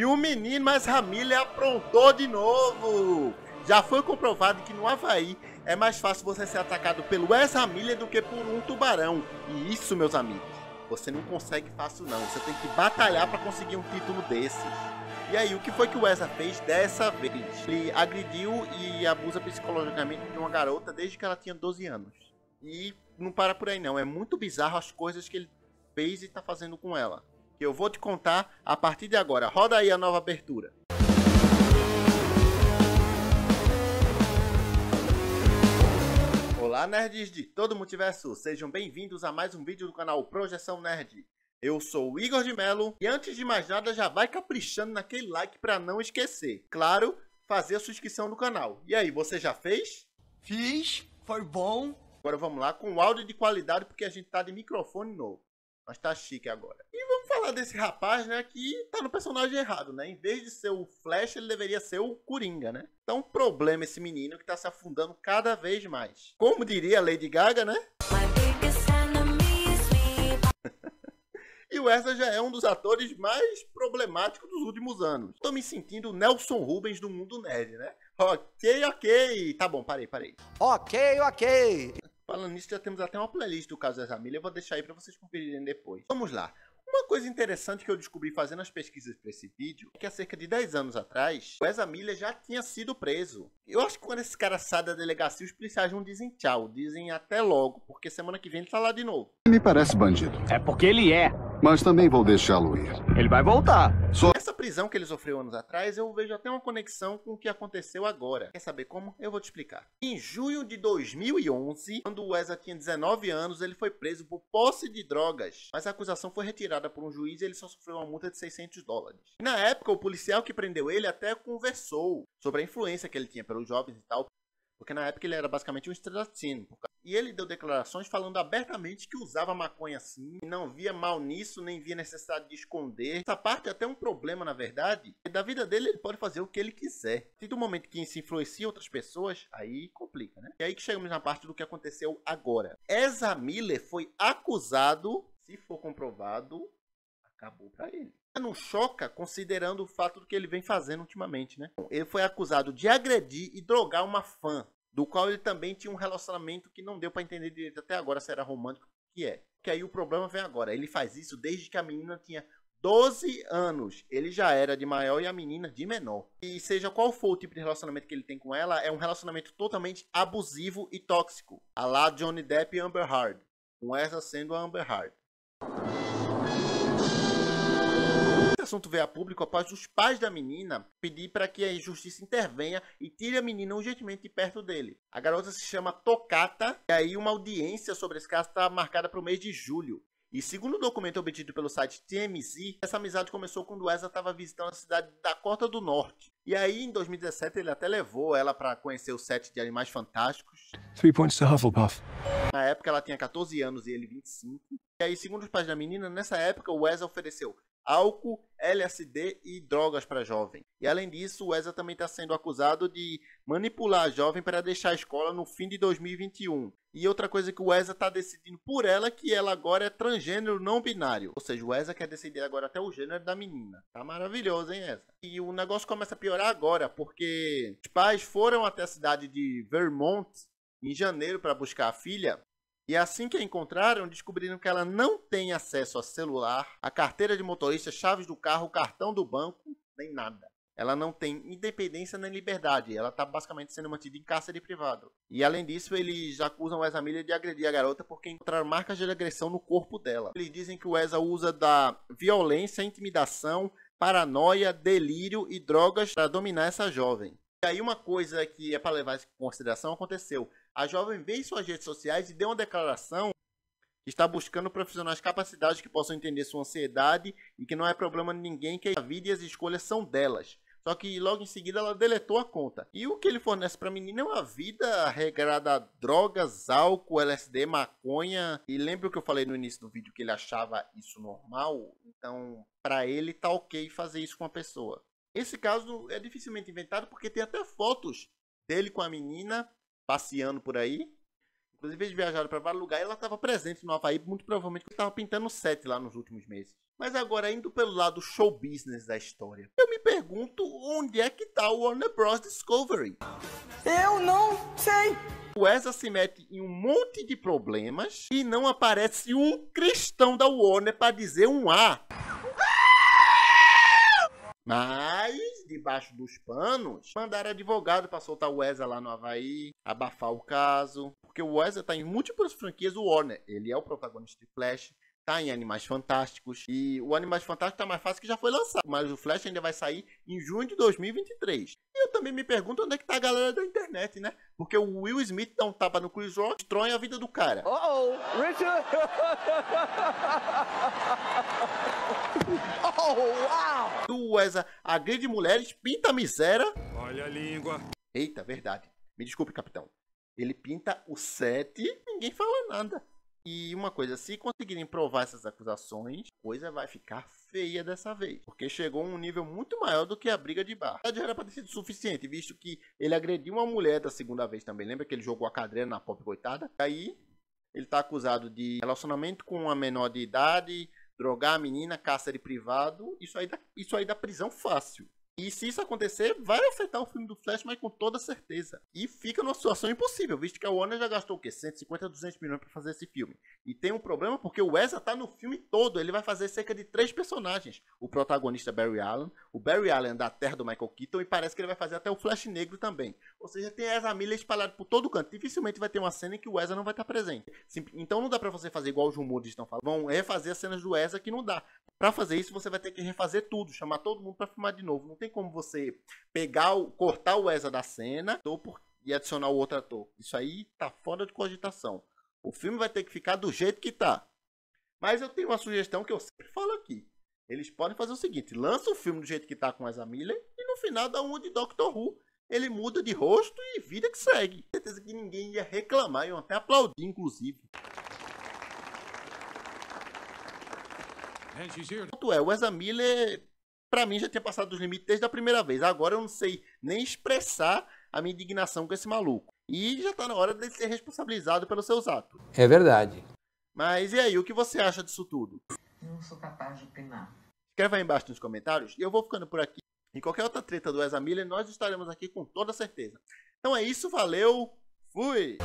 E o menino, mais Ramilha aprontou de novo. Já foi comprovado que no Havaí é mais fácil você ser atacado pelo ex Ramilha do que por um tubarão. E isso, meus amigos, você não consegue fácil não. Você tem que batalhar para conseguir um título desses. E aí, o que foi que o Wes fez dessa vez? Ele agrediu e abusa psicologicamente de uma garota desde que ela tinha 12 anos. E não para por aí não, é muito bizarro as coisas que ele fez e tá fazendo com ela que eu vou te contar a partir de agora. Roda aí a nova abertura. Olá, nerds de todo o multiverso! Sejam bem-vindos a mais um vídeo do canal Projeção Nerd. Eu sou o Igor de Melo e antes de mais nada já vai caprichando naquele like para não esquecer. Claro, fazer a subscrição do canal. E aí, você já fez? Fiz, foi bom. Agora vamos lá com áudio de qualidade porque a gente tá de microfone novo. Mas tá chique agora. E fala desse rapaz, né, que tá no personagem errado, né? Em vez de ser o Flash, ele deveria ser o Coringa, né? Então, problema esse menino que tá se afundando cada vez mais. Como diria a Lady Gaga, né? e o Ezra já é um dos atores mais problemáticos dos últimos anos. Tô me sentindo Nelson Rubens do mundo nerd, né? Ok, ok. Tá bom, parei, parei. Ok, ok. Falando nisso, já temos até uma playlist do caso da família Eu vou deixar aí para vocês conferirem depois. Vamos lá. Uma coisa interessante que eu descobri fazendo as pesquisas para esse vídeo é que há cerca de 10 anos atrás, o Ezra Miller já tinha sido preso. Eu acho que quando esse cara sai da delegacia, os policiais não dizem tchau, dizem até logo, porque semana que vem ele tá lá de novo. Me parece bandido. É porque ele é. Mas também vou deixá-lo ir. Ele vai voltar. Só... Essa prisão que ele sofreu anos atrás, eu vejo até uma conexão com o que aconteceu agora. Quer saber como? Eu vou te explicar. Em julho de 2011, quando o Eza tinha 19 anos, ele foi preso por posse de drogas. Mas a acusação foi retirada por um juiz e ele só sofreu uma multa de 600 dólares. Na época, o policial que prendeu ele até conversou sobre a influência que ele tinha pelos jovens e tal. Porque na época ele era basicamente um estrelatino. E ele deu declarações falando abertamente que usava maconha sim, não via mal nisso, nem via necessidade de esconder. Essa parte é até um problema, na verdade. Da vida dele, ele pode fazer o que ele quiser. E do momento que se influencia outras pessoas, aí complica, né? E aí que chegamos na parte do que aconteceu agora. Ezra Miller foi acusado, se for comprovado, acabou para ele. Não choca considerando o fato do que ele vem fazendo ultimamente, né? Ele foi acusado de agredir e drogar uma fã do qual ele também tinha um relacionamento que não deu para entender direito até agora se era romântico que é. Que aí o problema vem agora. Ele faz isso desde que a menina tinha 12 anos. Ele já era de maior e a menina de menor. E seja qual for o tipo de relacionamento que ele tem com ela, é um relacionamento totalmente abusivo e tóxico. A lá Johnny Depp e Amber Heard. Com essa sendo a Amber Heard. assunto veio a público após os pais da menina pedir para que a justiça intervenha e tire a menina urgentemente de perto dele. A garota se chama Tocata e aí uma audiência sobre esse caso está marcada para o mês de julho. E segundo o documento obtido pelo site TMZ, essa amizade começou quando Ezra estava visitando a cidade da Cota do Norte. E aí, em 2017, ele até levou ela para conhecer o set de Animais Fantásticos. Three points to Hufflepuff. Na época, ela tinha 14 anos e ele 25. E aí, segundo os pais da menina, nessa época, o Wesley ofereceu álcool, LSD e drogas para jovem. E além disso, o ESA também está sendo acusado de manipular a jovem para deixar a escola no fim de 2021. E outra coisa que o ESA está decidindo por ela que ela agora é transgênero não binário. Ou seja, o ESA quer decidir agora até o gênero da menina. Tá maravilhoso, hein, ESA? E o negócio começa a piorar agora, porque os pais foram até a cidade de Vermont em janeiro para buscar a filha e assim que a encontraram, descobriram que ela não tem acesso a celular, a carteira de motorista, chaves do carro, cartão do banco, nem nada. Ela não tem independência nem liberdade. Ela está basicamente sendo mantida em cárcere privado. E além disso, eles acusam Wes Miller de agredir a garota porque encontraram marcas de agressão no corpo dela. Eles dizem que o Wes usa da violência, intimidação, paranoia, delírio e drogas para dominar essa jovem. E aí uma coisa que é para levar em consideração aconteceu. A jovem veio em suas redes sociais e deu uma declaração que está buscando profissionais capacitados que possam entender sua ansiedade e que não é problema de ninguém, que a vida e as escolhas são delas. Só que logo em seguida ela deletou a conta. E o que ele fornece pra menina é uma vida regrada a drogas, álcool, LSD, maconha. E lembra o que eu falei no início do vídeo que ele achava isso normal? Então, pra ele tá ok fazer isso com a pessoa. Esse caso é dificilmente inventado porque tem até fotos dele com a menina passeando por aí. Inclusive, eles viajaram para vários lugares e ela estava presente no Havaí, muito provavelmente porque estava pintando set lá nos últimos meses. Mas agora, indo pelo lado show business da história, eu me pergunto onde é que está o Warner Bros. Discovery? Eu não sei! O Ezra se mete em um monte de problemas e não aparece um cristão da Warner para dizer um A. Mas, debaixo dos panos, mandaram advogado para soltar o Eza lá no Havaí, abafar o caso. Porque o Eza tá em múltiplas franquias do Warner. Ele é o protagonista de Flash tá em Animais Fantásticos. E o Animais Fantásticos tá mais fácil que já foi lançado. Mas o Flash ainda vai sair em junho de 2023. E eu também me pergunto onde é que tá a galera da internet, né? Porque o Will Smith dá um tapa no Chris Rock, destrói a vida do cara. Uh oh, Richard! oh, wow! Duas, a grande mulheres, pinta a miséria. Olha a língua. Eita, verdade. Me desculpe, capitão. Ele pinta o 7, ninguém fala nada. E uma coisa, se conseguirem provar essas acusações, coisa vai ficar feia dessa vez. Porque chegou a um nível muito maior do que a briga de bar. Já era pra ter sido suficiente, visto que ele agrediu uma mulher da segunda vez também. Lembra que ele jogou a cadeira na pop, coitada? E aí, ele tá acusado de relacionamento com uma menor de idade, drogar a menina, cárcere privado. Isso aí dá, isso aí dá prisão fácil. E se isso acontecer, vai afetar o filme do Flash, mas com toda certeza. E fica numa situação impossível, visto que a Warner já gastou o quê? 150, 200 milhões para fazer esse filme. E tem um problema porque o Ezra tá no filme todo, ele vai fazer cerca de três personagens. O protagonista é Barry Allen, o Barry Allen é da terra do Michael Keaton e parece que ele vai fazer até o Flash Negro também. Ou seja, tem Ezra Miller espalhado por todo canto. Dificilmente vai ter uma cena em que o Ezra não vai estar presente. Então não dá para você fazer igual os rumores estão falando. Vão refazer as cenas do Ezra que não dá. Para fazer isso, você vai ter que refazer tudo, chamar todo mundo para filmar de novo. Não tem tem como você pegar, o, cortar o Ezra da cena ator e adicionar o outro ator. Isso aí tá fora de cogitação. O filme vai ter que ficar do jeito que tá. Mas eu tenho uma sugestão que eu sempre falo aqui. Eles podem fazer o seguinte: lança o filme do jeito que tá com Ezra Miller e no final dá um de Doctor Who. Ele muda de rosto e vida que segue. certeza que ninguém ia reclamar, iam até aplaudir, inclusive. Ponto é, o Ezra Miller para mim já tinha passado dos limites desde a primeira vez. Agora eu não sei nem expressar a minha indignação com esse maluco. E já tá na hora de ser responsabilizado pelos seus atos. É verdade. Mas e aí, o que você acha disso tudo? Não sou capaz de opinar. Escreva aí embaixo nos comentários e eu vou ficando por aqui. Em qualquer outra treta do Ezra Miller, nós estaremos aqui com toda certeza. Então é isso, valeu, fui!